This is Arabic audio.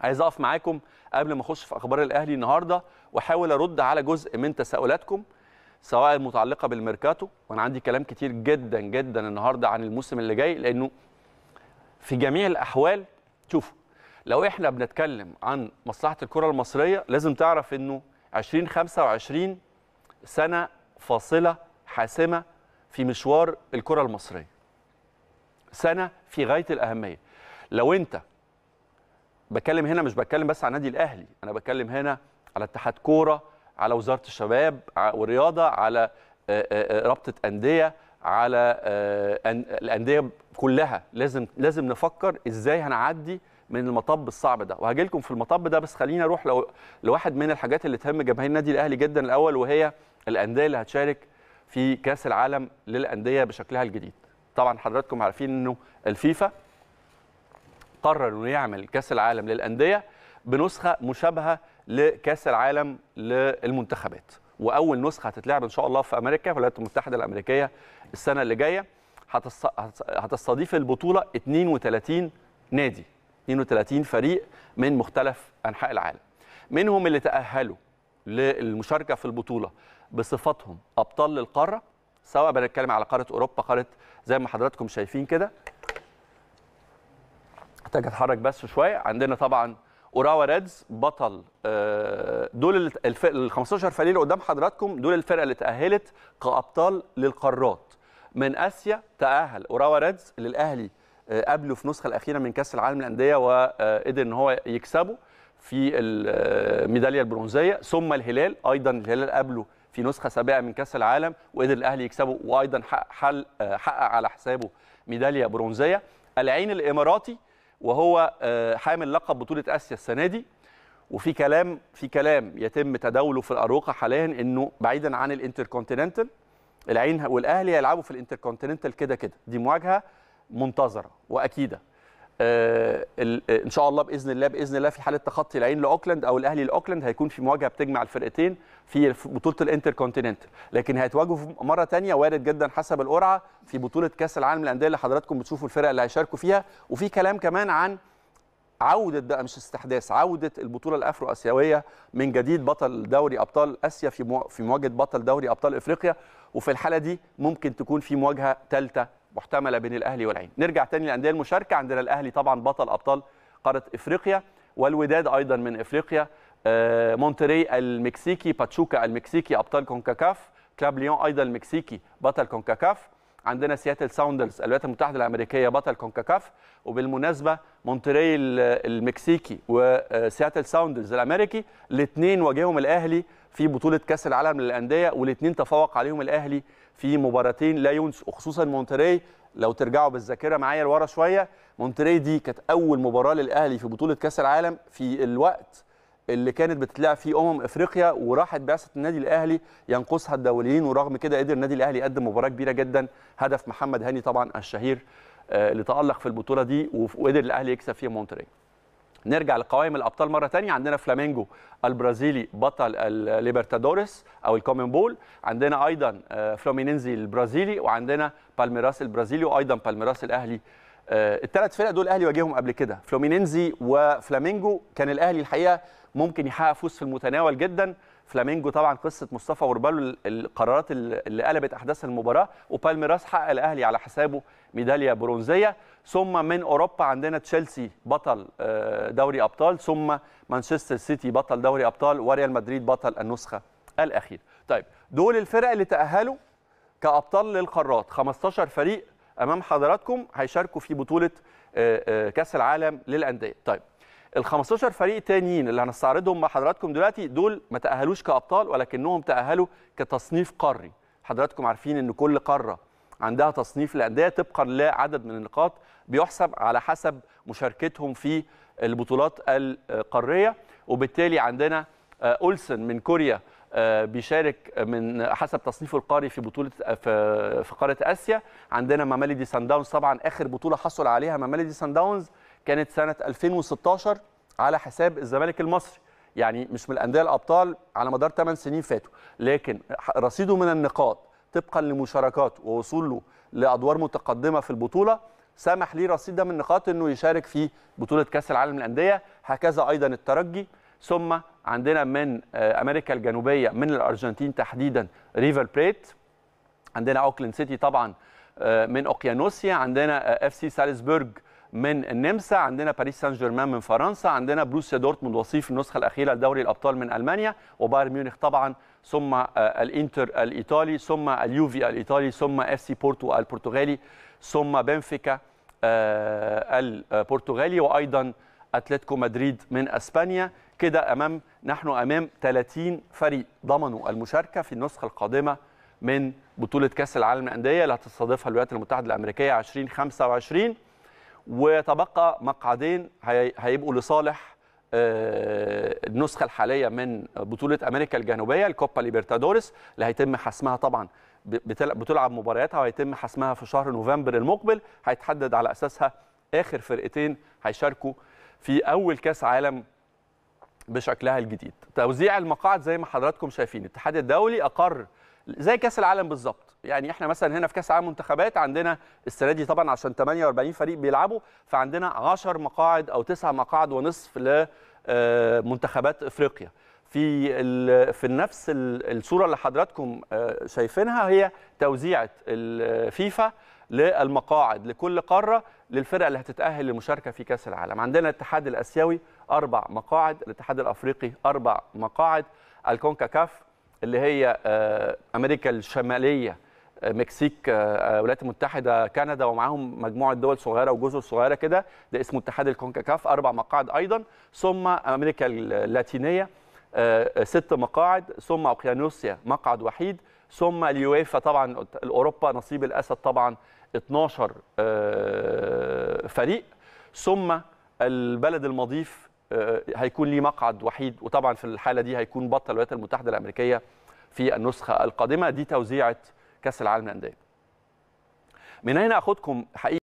عايز اقف معاكم قبل ما اخش في اخبار الاهلي النهارده واحاول ارد على جزء من تساؤلاتكم سواء المتعلقه بالميركاتو وانا عندي كلام كتير جدا جدا النهارده عن الموسم اللي جاي لانه في جميع الاحوال شوفوا لو احنا بنتكلم عن مصلحه الكره المصريه لازم تعرف انه 2025 سنه فاصله حاسمه في مشوار الكره المصريه سنه في غايه الاهميه لو انت بتكلم هنا مش بتكلم بس على النادي الاهلي انا بتكلم هنا على اتحاد كوره على وزاره الشباب والرياضه على رابطه انديه على الانديه كلها لازم لازم نفكر ازاي هنعدي من المطب الصعب ده وهجي لكم في المطب ده بس خليني اروح لو لواحد من الحاجات اللي تهم جماهير النادي الاهلي جدا الاول وهي الانديه اللي هتشارك في كاس العالم للانديه بشكلها الجديد طبعا حضراتكم عارفين انه الفيفا قرر انه يعمل كاس العالم للانديه بنسخه مشابهه لكاس العالم للمنتخبات واول نسخه هتتلعب ان شاء الله في امريكا في الولايات المتحده الامريكيه السنه اللي جايه هتستضيف البطوله 32 نادي 32 فريق من مختلف انحاء العالم منهم اللي تاهلوا للمشاركه في البطوله بصفتهم ابطال القاره سواء بنتكلم على قاره اوروبا قاره زي ما حضراتكم شايفين كده محتاج اتحرك بس شويه عندنا طبعا اوراوا ريدز بطل آه، دول ال 15 فريق اللي قدام حضراتكم دول الفرقه اللي تاهلت كابطال للقارات من اسيا تاهل اوراوا ريدز للاهلي آه، قبله في النسخه الاخيره من كاس العالم للانديه وقدر آه، ان هو يكسبه في الميداليه البرونزيه ثم الهلال ايضا الهلال قبله في نسخه سابقه من كاس العالم وقدر الاهلي يكسبه وايضا حقق على حسابه ميداليه برونزيه العين الاماراتي وهو آه، حامل لقب بطوله اسيا السنه دي وفي كلام في كلام يتم تداوله في الاروقه حاليا انه بعيدا عن الانتركونتيننتال العين والاهلي هيلعبوا في الانتركونتيننتال كده كده دي مواجهه منتظره واكيده آه، آه، ان شاء الله باذن الله باذن الله في حاله تخطي العين لاوكلاند او الاهلي لاوكلاند هيكون في مواجهه بتجمع الفرقتين في بطوله الانتر كونتيننتال لكن هيتواجهوا مره ثانيه وارد جدا حسب القرعه في بطوله كاس العالم للانديه اللي حضراتكم بتشوفوا الفرق اللي هيشاركوا فيها وفي كلام كمان عن عودة بقى مش استحداث عودة البطولة الأفرو آسيوية من جديد بطل دوري أبطال آسيا في في مواجهة بطل دوري أبطال إفريقيا وفي الحالة دي ممكن تكون في مواجهة ثالثة محتمله بين الاهلي والعين نرجع تاني للانديه المشاركه عندنا الاهلي طبعا بطل ابطال قاره افريقيا والوداد ايضا من افريقيا آه، مونتري المكسيكي باتشوكا المكسيكي ابطال كونكاكاف كلاب ليون ايضا المكسيكي بطل كونكاكاف عندنا سياتل ساوندرز الولايات المتحده الامريكيه بطل كونكاكاف وبالمناسبه مونتري المكسيكي وسياتل آه، ساوندرز الامريكي الاثنين واجههم الاهلي في بطوله كاس العالم للانديه والاثنين تفوق عليهم الاهلي في مباراتين لا ينسوا خصوصا مونتري لو ترجعوا بالذاكره معايا لورا شويه مونتري دي كانت اول مباراه للاهلي في بطوله كاس العالم في الوقت اللي كانت بتتلعب فيه امم افريقيا وراحت بعثه النادي الاهلي ينقصها الدوليين ورغم كده قدر النادي الاهلي يقدم مباراه كبيره جدا هدف محمد هاني طبعا الشهير آه، اللي تالق في البطوله دي وقدر الاهلي يكسب فيها مونتري نرجع لقوائم الابطال مره ثانيه عندنا فلامينجو البرازيلي بطل الليبرتادوريس او الكومن بول عندنا ايضا آه، فلومينينزي البرازيلي وعندنا بالميراس البرازيلي وايضا بالميراس الاهلي آه، الثلاث فرق دول الاهلي واجههم قبل كده فلومينينزي وفلامينجو كان الاهلي الحقيقه ممكن يحقق فوز في المتناول جدا فلامينجو طبعا قصه مصطفى وربالو القرارات اللي قلبت احداث المباراه وبالميراس حقق الاهلي على حسابه ميداليه برونزيه ثم من اوروبا عندنا تشيلسي بطل آه، دوري ابطال ثم مانشستر سيتي بطل دوري ابطال وريال مدريد بطل النسخه الاخيره طيب دول الفرق اللي تاهلوا كابطال للقارات 15 فريق امام حضراتكم هيشاركوا في بطوله آه، آه، كاس العالم للانديه طيب ال 15 فريق تانيين اللي هنستعرضهم مع حضراتكم دلوقتي دول ما تاهلوش كابطال ولكنهم تاهلوا كتصنيف قاري حضراتكم عارفين ان كل قاره عندها تصنيف الانديه طبقا لعدد من النقاط بيحسب على حسب مشاركتهم في البطولات القاريه وبالتالي عندنا آه، اولسن من كوريا آه، بيشارك من حسب تصنيفه القاري في بطوله آه، في قاره اسيا عندنا ماماليدي سان داونز طبعا اخر بطوله حصل عليها ماماليدي سان داونز كانت سنه 2016 على حساب الزمالك المصري يعني مش من الانديه الابطال على مدار 8 سنين فاتوا لكن رصيده من النقاط طبقا لمشاركاته ووصوله لادوار متقدمه في البطوله سمح ليه رصيد ده من النقاط انه يشارك في بطوله كاس العالم للانديه هكذا ايضا الترجي ثم عندنا من آه، امريكا الجنوبيه من الارجنتين تحديدا ريفر بريت عندنا اوكلاند سيتي طبعا آه، من اوقيانوسيا عندنا آه، اف سي سالزبورج من النمسا عندنا باريس سان جيرمان من فرنسا عندنا بروسيا دورتموند وصيف النسخه الاخيره لدوري الابطال من المانيا وبايرن ميونخ طبعا ثم آه، الانتر الايطالي ثم اليوفي الايطالي ثم اف سي بورتو البرتغالي ثم بنفيكا آه، البرتغالي آه، وايضا اتلتيكو مدريد من اسبانيا كده امام نحن امام 30 فريق ضمنوا المشاركه في النسخه القادمه من بطوله كاس العالم للانديه اللي هتستضيفها الولايات المتحده الامريكيه 2025 وتبقى مقعدين هيبقوا لصالح آه، النسخه الحاليه من بطوله امريكا الجنوبيه الكوبا ليبرتادوريس اللي هيتم حسمها طبعا بتلعب مبارياتها وهيتم حسمها في شهر نوفمبر المقبل هيتحدد على اساسها اخر فرقتين هيشاركوا في اول كاس عالم بشكلها الجديد توزيع المقاعد زي ما حضراتكم شايفين الاتحاد الدولي اقر زي كاس العالم بالظبط يعني احنا مثلا هنا في كاس عالم منتخبات عندنا السنه دي طبعا عشان 48 فريق بيلعبوا فعندنا 10 مقاعد او 9 مقاعد ونصف لمنتخبات آه، افريقيا في في نفس الصوره اللي حضراتكم آه، شايفينها هي توزيعه الفيفا آه، للمقاعد لكل قاره للفرق اللي هتتاهل للمشاركه في كاس العالم عندنا الاتحاد الاسيوي اربع مقاعد الاتحاد الافريقي اربع مقاعد الكونكاكاف اللي هي آه، امريكا الشماليه آه، مكسيك آه، الولايات المتحده كندا ومعاهم مجموعه دول صغيره وجزر صغيره كده ده اسمه اتحاد الكونكاكاف اربع مقاعد ايضا ثم امريكا اللاتينيه ست مقاعد ثم اوقيانوسيا مقعد وحيد ثم اليويفا طبعا اوروبا نصيب الاسد طبعا 12 فريق ثم البلد المضيف آه، هيكون ليه مقعد وحيد وطبعا في الحاله دي هيكون بطل الولايات المتحده الامريكيه في النسخه القادمه دي توزيعه كاس العالم للانديه من هنا اخدكم حقيقه